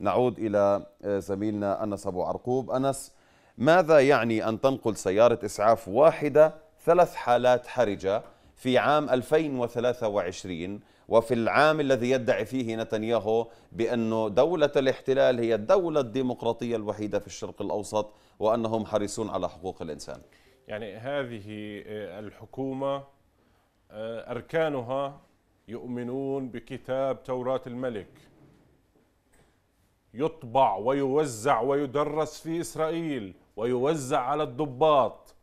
نعود إلى آه، زميلنا أنس أبو عرقوب أنس ماذا يعني أن تنقل سيارة إسعاف واحدة ثلاث حالات حرجة في عام 2023 وفي العام الذي يدعي فيه نتنياهو بأن دولة الاحتلال هي الدولة الديمقراطية الوحيدة في الشرق الأوسط وأنهم حريصون على حقوق الإنسان يعني هذه آه، الحكومة آه، أركانها يؤمنون بكتاب توراة الملك يطبع ويوزع ويدرس في إسرائيل ويوزع على الضباط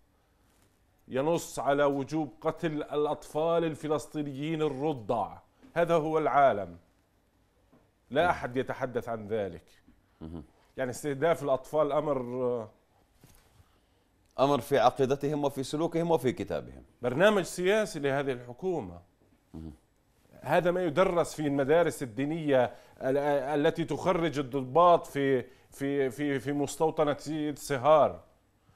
ينص على وجوب قتل الأطفال الفلسطينيين الرضع هذا هو العالم لا أحد يتحدث عن ذلك يعني استهداف الأطفال أمر آه، أمر في عقيدتهم وفي سلوكهم وفي كتابهم برنامج سياسي لهذه الحكومة هذا ما يدرس في المدارس الدينيه التي تخرج الضباط في في في في مستوطنه سهار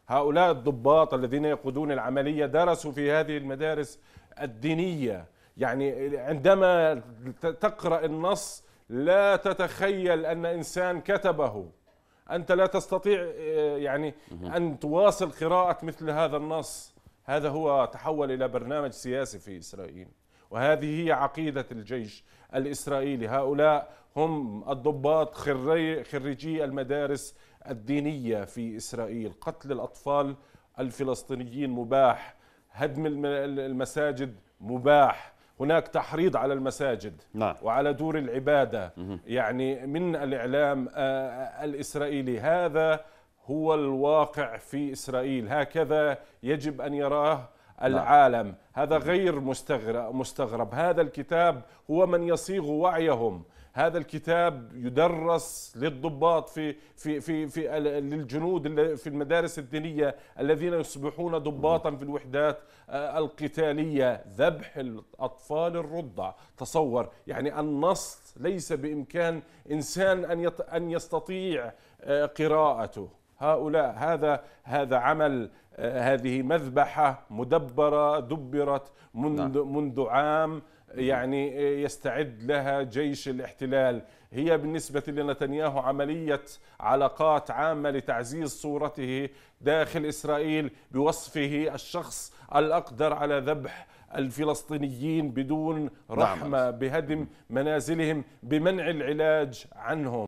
هؤلاء الضباط الذين يقودون العمليه درسوا في هذه المدارس الدينيه يعني عندما تقرا النص لا تتخيل ان انسان كتبه انت لا تستطيع آه، يعني ان تواصل قراءه مثل هذا النص هذا هو تحول الى برنامج سياسي في اسرائيل وهذه هي عقيدة الجيش الإسرائيلي هؤلاء هم الضباط خريجي المدارس الدينية في إسرائيل قتل الأطفال الفلسطينيين مباح هدم المساجد مباح هناك تحريض على المساجد نعم. وعلى دور العبادة مه. يعني من الإعلام الإسرائيلي هذا هو الواقع في إسرائيل هكذا يجب أن يراه نعم. العالم هذا غير مستغرب, مستغرب هذا الكتاب هو من يصيغ وعيهم هذا الكتاب يدرس للضباط في في في في للجنود في المدارس الدينيه الذين يصبحون ضباطا في الوحدات آه، القتاليه ذبح الاطفال الرضع تصور يعني النص ليس بامكان انسان ان ان يستطيع آه، قراءته هؤلاء هذا هذا عمل آه، هذه مذبحة مدبرة دبرت منذ نعم. منذ عام يعني آه، يستعد لها جيش الاحتلال هي بالنسبة لنتنياهو عملية علاقات عامة لتعزيز صورته داخل إسرائيل بوصفه الشخص الأقدر على ذبح الفلسطينيين بدون نعم. رحمة بهدم منازلهم بمنع العلاج عنهم